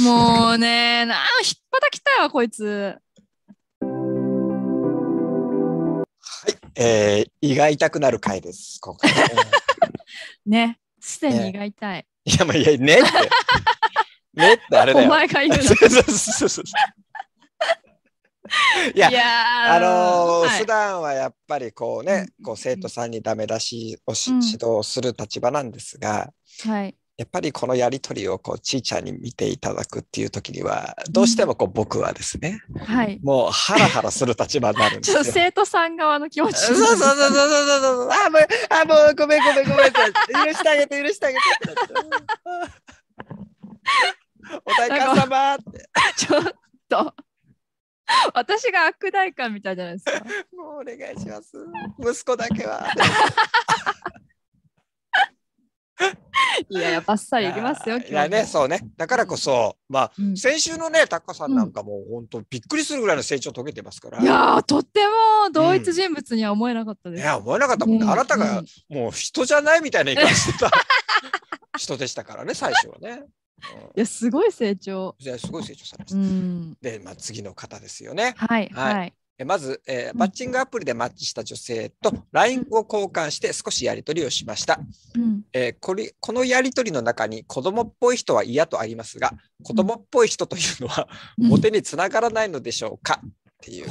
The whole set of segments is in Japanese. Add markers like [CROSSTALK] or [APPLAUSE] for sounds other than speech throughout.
もうね、なあ、ひっぱたきたよ、こいつ。はい、えー、胃が痛くなる回です、今回。[LAUGHS] ね、すでに胃が痛い。いや、まあ、いや、ねって。[LAUGHS] ねってあれだよ。お前が言うの。そうそうそう。いや、あのーはい、普段はやっぱりこうね、こう生徒さんにダメ出しをし、指導する立場なんですが、はい、やっぱりこのやり取りをこうちいちゃんに見ていただくっていう時にはどうしてもこう僕はですね、うん、はい、もうハラハラする立場になるんですよ。生徒さん側の気持ち。そうそうそうそうそうそうそう。あもうあもうごめんごめんごめん許してあげて許してあげて。お代官様って。ちょっと。私が悪代官みたいじゃないですか。[LAUGHS] もうお願いします。息子だけは。[LAUGHS] [LAUGHS] いやいや、ばっさりいきますよ、いやね、そうね。だからこそ、まあ、先週のね、タカさんなんかも、本当、びっくりするぐらいの成長を遂げてますから。いやとっても同一人物には思えなかったです。いや、思えなかったもんね。あなたが、もう人じゃないみたいな言い方してた [LAUGHS] 人でしたからね、最初はね。いやすごい成長。いや、すごい成長されました。で、まあ次の方ですよね。はい、はい、まず、えー、マッチングアプリでマッチした女性と LINE を交換して少しやり取りをしました、えー、これこのやり取りの中に子供っぽい人は嫌とありますが子供っぽい人というのはモテにつながらないのでしょうか、っていう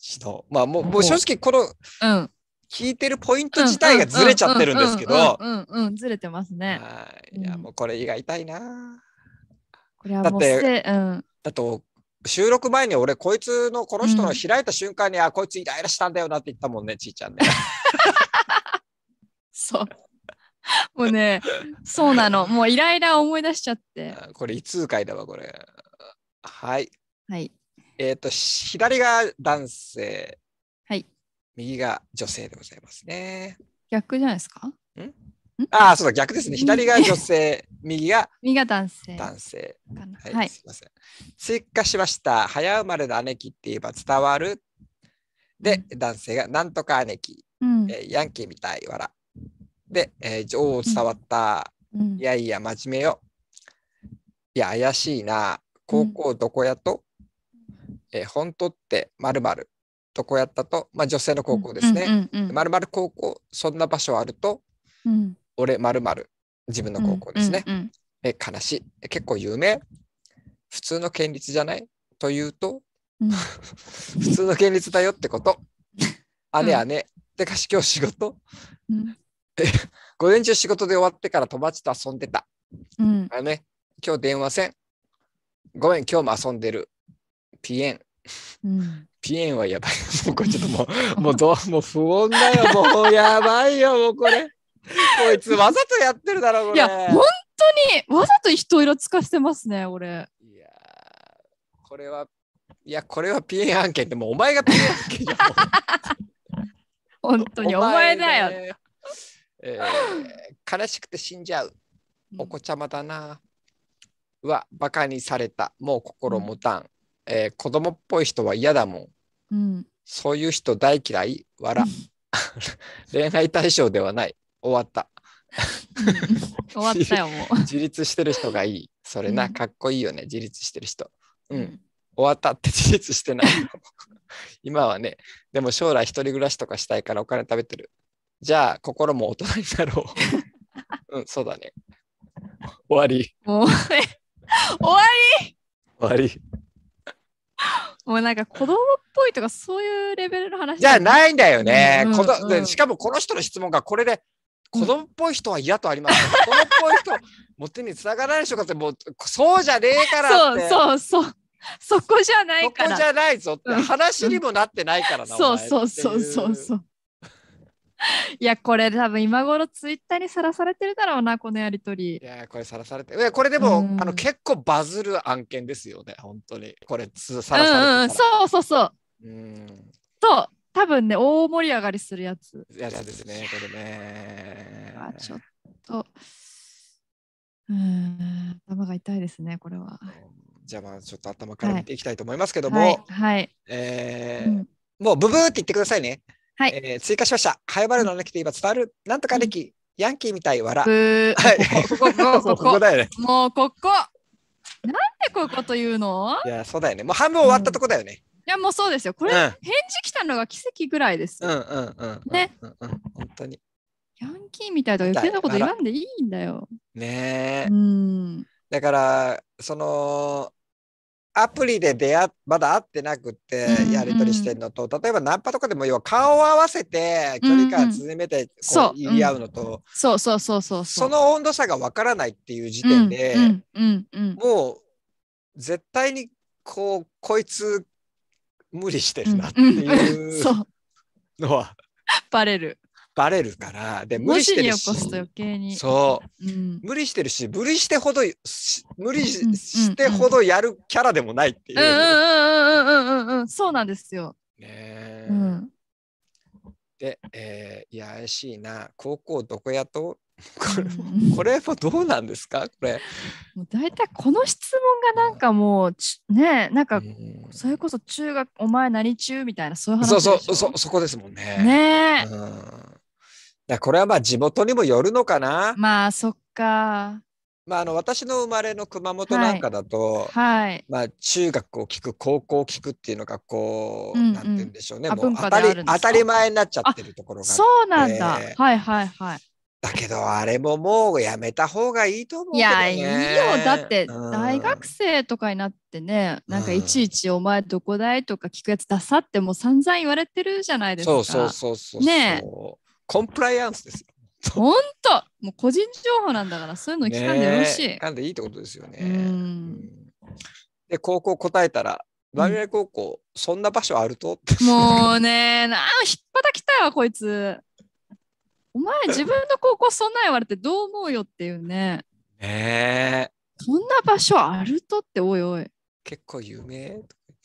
人、まあもうもう正直この、うん聞いてるポイント自体がずれちゃってるんですけど。うんうんずれてますね。い。いやもうこれ胃が痛いな。これはもうだって、うん、だと収録前に俺、こいつの、この人の開いた瞬間に、うん、あ、こいつイライラしたんだよなって言ったもんね、ちいちゃんね。[LAUGHS] そう。もうね、そうなの。もうイライラ思い出しちゃって。これ、異通回だわ、これ。はい。はい。えっ、ー、と、左が男性。はい。右が女性でございますね。逆じゃないですかんああ、そうだ、逆ですね。左が女性、[LAUGHS] 右が右が男性。男性。はい、はい、すみません。追加しました。早生まれの姉貴って言えば伝わる。で、男性がなんとか姉貴。うんえー、ヤンキーみたい、わら。で、えー、女王伝わった、うん。いやいや、真面目よ。いや、怪しいな。高校どこやと、うん、えー、本当ってまるまる。どこやったと、まあ、女性の高校ですね。まるまる高校、そんな場所あると、うん、俺まる自分の高校ですね。うんうんうん、え悲しい。結構有名普通の県立じゃないというと、うん、[LAUGHS] 普通の県立だよってこと。姉姉、うん、てかし今日仕事、うん、午前中仕事で終わってから友達と遊んでた。うん、あね、今日電話せん。ごめん、今日も遊んでる。ピエン。うん、ピエンはやばい。もうこれちょっともう、もうどう、もう不穏だよ。もうやばいよ、もうこれ。[LAUGHS] こいつわざとやってるだろ、これ。いや、本当にわざと人色つかしてますね、俺。いやこれは、いや、これはピエン案件でもお前がピエン案件じゃん。[LAUGHS] 本当にお前だよ。えー、悲しくて死んじゃう。お子ちゃまだな。うん、わ、バカにされた。もう心持たん。うん、えー、子供っぽい人は嫌だもん。うん、そういう人大嫌い。笑。[LAUGHS] 恋愛対象ではない。終わった。終わったよもう。[LAUGHS] 自立してる人がいい。それな、かっこいいよね、自立してる人。うん。終わったって自立してない。[LAUGHS] 今はね、でも将来一人暮らしとかしたいからお金食べてる。じゃあ、心も大人になろう。[LAUGHS] うん、そうだね。終わり。もう、ね、終わり終わり。もうなんか子供っぽいとかそういうレベルの話じゃないんだよね、うんうしかもこの人の質問がこれで子供っぽい人は嫌とあります、ね、[LAUGHS] 子供っぽい人も手につながらないでしょうかってもうそうじゃねえからってそうそうそうそこじゃないからそこじゃないぞって話にもなってないからな、そうそうそうそうそういやこれ多分今頃ツイッターにさらされてるだろうなこのやり取りいやこれさらされていやこれでも、あの結構バズる案件ですよね本当にこれさらされてる、うんそうそうそううんそう多分ね、大盛り上がりするやつ。やつですね、これね。まあちょっと、うん、頭が痛いですね、これは。じゃあまあ、ちょっと頭から見ていきたいと思いますけども、はい。はいはい、えー、うん、もう、ブブーって言ってくださいね。はい、えー、追加しました。早まるのなきと言えば伝わる、なんとか歴、うん、ヤンキーみたい笑。はい、ここ、ここ、ここ [LAUGHS] だよね。もう、ここ。なんでここというのいや、そうだよね。もう半分終わったとこだよね。やもうそうですよ。これ、うん返事来たのが奇跡ぐらいですうんうんうん。ね。うんうん、本当に。ヤンキーみたいと余計なこと言わんでいいんだよ。ねえう。ん。だから、その、アプリで出会まだ会ってなくてやり取りしてるのと、例えばナンパとかでも要は顔を合わせて距離感縮めてこそう言い合うのと、そうそうそうそうそう。その温度差がわからないっていう時点で、うんうんうんうんもう絶対にこうこいつ無理してるなっていう [LAUGHS] のは、バレるバレるからで無理してるしそう、うん、無理してるし無理してほど無理してほどやるキャラでもないっていう。うんうんうん、うんそうなんですよ。ねうん、で、えー、いやしいな高校どこやとこれこれもどうなんですかこれ。もう大体この質問がなんかもうねなんかそれこそ中学お前何中みたいなそういう話そうそうそそこですもんね。ねえ。うんこれはまあ地元にもよるのかな。まあそっか。まあ、あの私の生まれの熊本なんかだと、はい、はい、まあ、中学を聞く高校を聞くっていうのがこう、うんうん、なんて言うんでしょうねもう当たり当たり前になっちゃってるところがそうなんだ、はいはいはいだけどあれももうやめた方がいいと思う、ね、いやいいよだって大学生とかになってね、うん、なんかいちいち「お前どこだい?」とか聞くやつ出さってもう散々言われてるじゃないですか。そうそうそうそうねコンプライアンスですよ。本当もう個人情報なんだからそういうの聞かんでよろしい。ね、かんでいいってことですよね。うん、で高校答えたら丸谷高校、うん、そんな場所あるともうねなあひっぱたきたいわこいつ。お前自分の高校そんな言われてどう思うよっていうね。ええー、そんな場所あるとっておいおい。結構有名 [LAUGHS]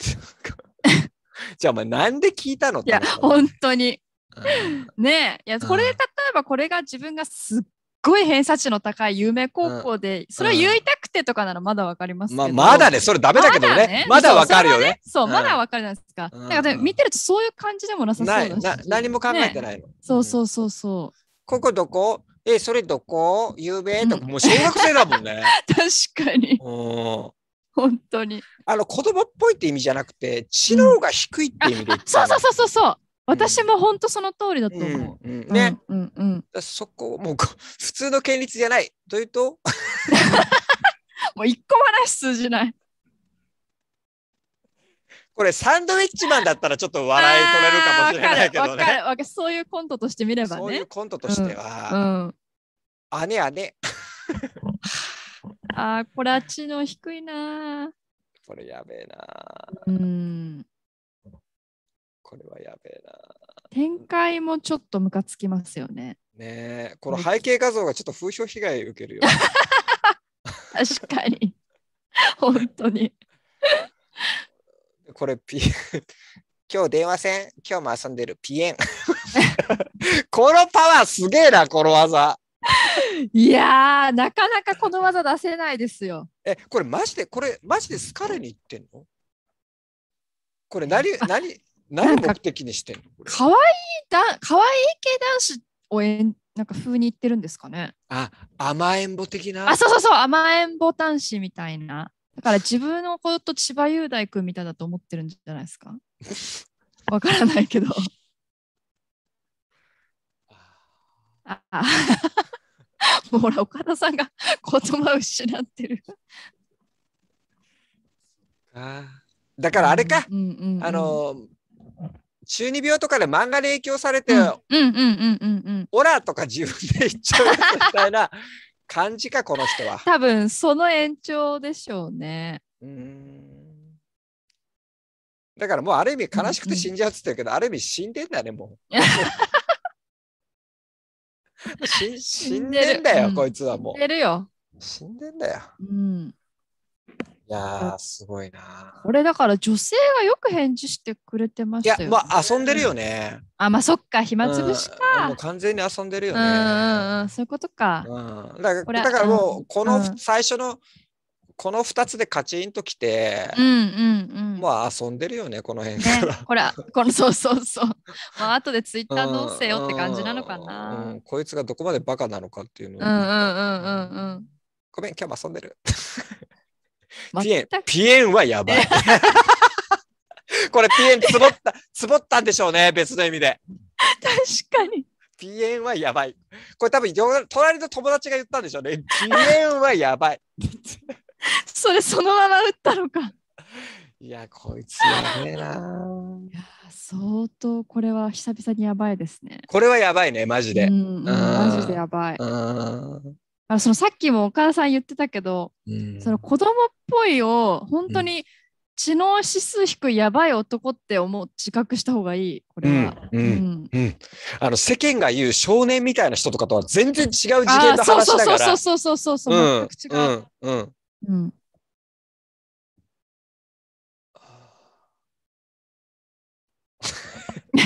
じゃあお前なんで聞いたのいや本当に。ねえいやこれで例えばこれが自分がすっごい偏差値の高い有名高校で、うん、それを言いたくてとかならまだわかりますけど、ままだねそれダメだけどねまだわかるよねそう、ねうん、まだわかるじゃないですか、うん、なんか、ね、見てるとそういう感じでもなさそうだし何も考えてないの、ね、そうそうそうそうここどこえそれどこ有名とか、もう小学生だもんね [LAUGHS] 確かに本当にあの子供っぽいって意味じゃなくて知能が低いって意味で言ってた、そうそうそうそう私も本当その通りだと思う。うんうん、ね、うんうん、そこもう普通の県立じゃないというともう一個も話通じない。[LAUGHS] これサンドウィッチマンだったらちょっと笑い取れるかもしれないけどね。そういうコントとして見ればね。そういうコントとしては。うん、うん、姉姉。あ [LAUGHS] あ、これあっちの低いな。これやべえな。うん。これはやべえな。展開もちょっとムカつきますよね。ねえ、この背景画像がちょっと風評被害受けるよ、[LAUGHS] 確かに。本当に。これ、ピ今日電話線、今日も遊んでるピエン。このパワーすげえな、この技。いやなかなかこの技出せないですよ。え、これマジで、これマジで好かれにいってんのこれ何、何、何目的にしてんのかわいだかわいい系男子をえんなんか風に言ってるんですかねあ甘えんぼ的なあそうそうそう甘えんぼ男子みたいなだから自分のこと千葉雄大君みたいだと思ってるんじゃないですか [LAUGHS] わからないけどああ [LAUGHS] もうほら岡田さんが言葉を失ってるあだからあれか、うんうんうんうん、あの中二病とかで漫画で影響されて、ううううんんんんオラとか自分で言っちゃうみたいな感じか、この人は。多分その延長でしょうね。うんだからもうある意味悲しくて死んじゃうっつってるけど、うんうん、ある意味死んでんだね、もう。[LAUGHS] 死死んでんだよ、うん、こいつはもう。死んでるよ。死んでんだよ。うん。いやすごいな。これだから女性がよく返事してくれてましたよ、ね、いや、まあ遊んでるよね。あ、まあそっか、暇つぶしか。うん、もう完全に遊んでるよね。うんうんそういうことか。うん、だからだからもう、この最初の、この2つでカチンときて、うんうんうん、まあ遊んでるよね、この辺から。ね、ら、このそうそうそう。まあ後でツイッターどうせよって感じなのかな、うん、うん、こいつがどこまでバカなのかっていうのを。うんうんうんうんうん。ごめん、今日も遊んでる。ピエン、ピエンはやばい。[LAUGHS] これピエンつぼった、つぼったんでしょうね、別の意味で。確かに。ピエンはやばい。これ多分、隣の友達が言ったんでしょうね。ピエンはやばい。[LAUGHS] それそのまま打ったのか。いや、こいつやべえな。いや、相当これは久々にやばいですね。これはやばいね、マジで。うん、マジでやばい。あのそのさっきもお母さん言ってたけど、うん、その子供っぽいを本当に知能指数低いやばい男って思う自覚した方がいいこれは、うんうんあの世間が言う少年みたいな人とかとは全然違う次元の話だからそうそうそうそうそうそう全くう、うんうん [LAUGHS]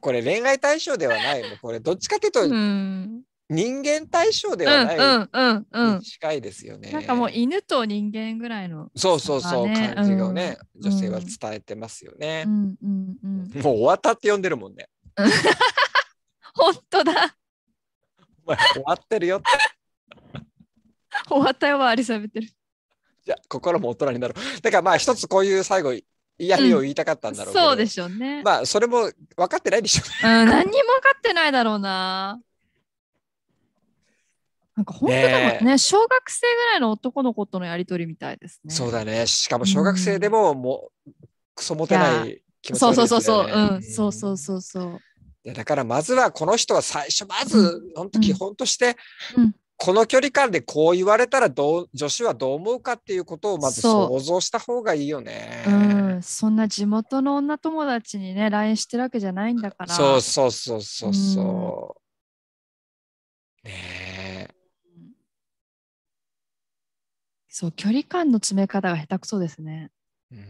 これ恋愛対象ではないこれどっちかというと、うん人間対象ではない近いですよね、うんうんうんうん、なんかもう犬と人間ぐらいの、ね、そうそうそう感じがね、うん、女性は伝えてますよね、うんうんうん、もう終わったって呼んでるもんね [LAUGHS] 本当だお前終わってるよ終わったよはありさべてるじゃ心も大人になるだからまあ一つこういう最後嫌味を言いたかったんだろう、うん、そうでしょうねまあそれも分かってないでしょう、ね、うん何にも分かってないだろうななんか本当だもんね小学生ぐらいの男の子とのやり取りみたいですね。そうだね。しかも小学生でも、もう、クソ持てない気持ち、ね、そうそうそうそう。うん。そうそうそうそう。だからまずはこの人は最初まず本当基本として、この距離感でこう言われたらどう女子はどう思うかっていうことをまず想像した方がいいよね。うん、そんな地元の女友達にね LINE してるわけじゃないんだから。そうそうそうそうそう。うん、ねえ。そう距離感の詰め方が下手くそですね。うん、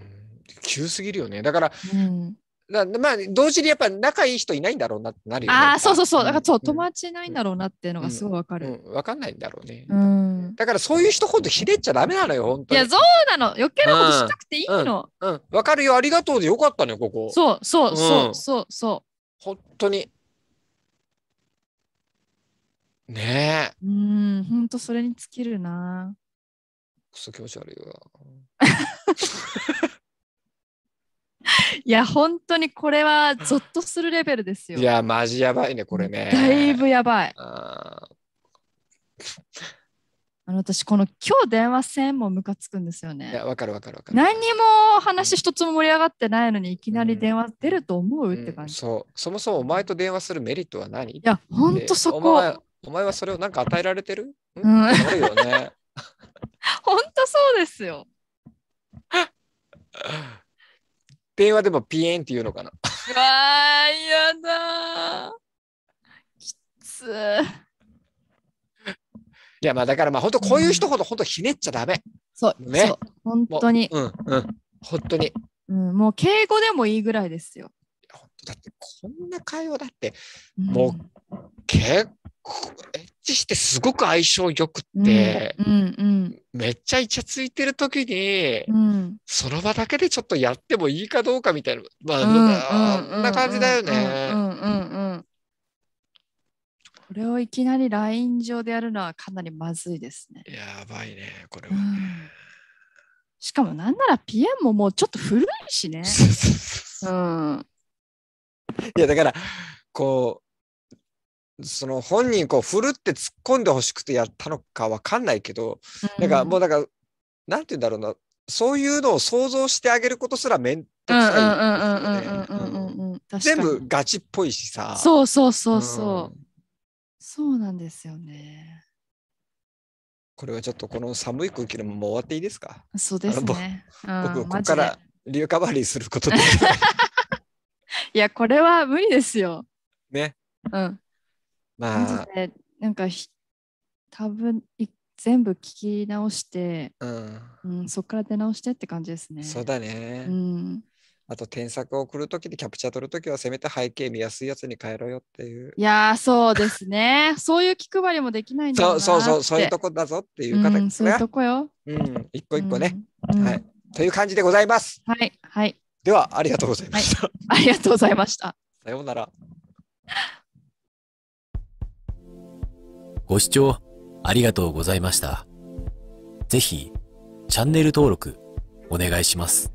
急すぎるよね。だから、うん、だまあ同時にやっぱ仲いい人いないんだろうなってなるよね。ああそうそうそう。だからそう、うん、友達いないんだろうなっていうのがすごいわかる。わ、うん、うん、かんないんだろうね。うん、だからそういう人ほどひでっちゃダメなのよ本当に。いやそうなの。余計なことしたくていいの。うんわ、かるよありがとうでよかったねここ。そうそうそうそうそう。本当に。ねえ。うん、本当それに尽きるな。クソ気持ち悪いわ。いや、本当にこれはゾッとするレベルですよ。いや、マジやばいね、これね。だいぶやばい。ああの私、この今日電話線もムカつくんですよね。いや、わかるわかるわかる。何にも話一つも盛り上がってないのに、いきなり電話出ると思う、うん、って感じ、うん、そう。そもそもお前と電話するメリットは何いや、本当そこお前。お前はそれを何か与えられてるうん。すごいよね。[LAUGHS] 本当そうですよ。電話でもピエンって言うのかな。わー、やだきついや、まあだからまあ本当こういう人ほど本当ひねっちゃダメ。そう。ね。そう本当に。うんうん。本当に。うん、もう敬語でもいいぐらいですよ。本当だってこんな会話だって、もう結エッチしてすごく相性よくって、うんうん、めっちゃイチャついてる時に、うん、その場だけでちょっとやってもいいかどうかみたいな、まあ、そんな感じだよね。これをいきなり LINE 上でやるのはかなりまずいですね。やばいね、これは、ねうん、しかもなんなら PM ももうちょっと古いしね。うん、いやだからこうその本人こう振るって突っ込んでほしくてやったのかわかんないけど、うん、なんかもうなんかなんて言うんだろうなそういうのを想像してあげることすら面倒くさい全部ガチっぽいしさそうそうそうそう、うん、そうなんですよねこれはちょっとこの寒い空気でもう終わっていいですかそうですね、うん、僕ここからリカバリーすることでいやこれは無理ですよねうんまあ、なんか多分全部聞き直して、うんうん、そこから出直してって感じですね。そうだね。うん、あと添削を送るときでキャプチャー取るときはせめて背景見やすいやつに変えろよっていう。いやそうですね。[LAUGHS] そういう気配りもできないんだそうそうそうそういうとこだぞっていう方ね、うん。そういうとこよ。うん、一個一個ね、うん、はい。という感じでございます。はい。はい、ではありがとうございました、はい、ありがとうございました。さようなら。ご視聴ありがとうございました。ぜひ、チャンネル登録お願いします。